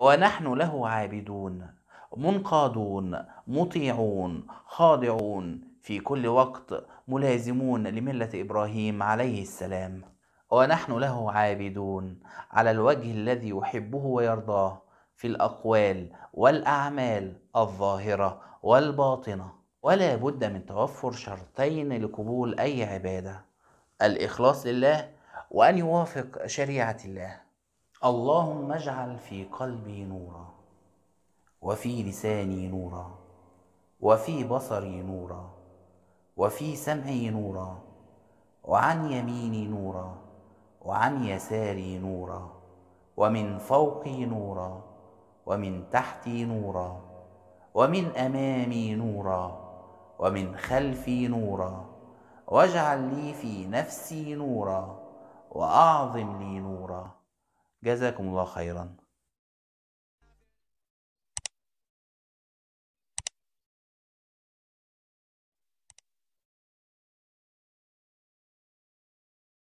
ونحن له عابدون منقادون مطيعون خاضعون في كل وقت ملازمون لملة إبراهيم عليه السلام ونحن له عابدون على الوجه الذي يحبه ويرضاه في الأقوال والأعمال الظاهرة والباطنة ولا بد من توفر شرطين لقبول أي عبادة الإخلاص لله وأن يوافق شريعة الله اللهم اجعل في قلبي نورا وفي لساني نورا وفي بصري نورا وفي سمعي نورا وعن يميني نورا وعن يساري نورا ومن فوقي نورا ومن تحتي نورا ومن امامي نورا ومن خلفي نورا واجعل لي في نفسي نورا واعظم لي نورا جزاكم الله خيرا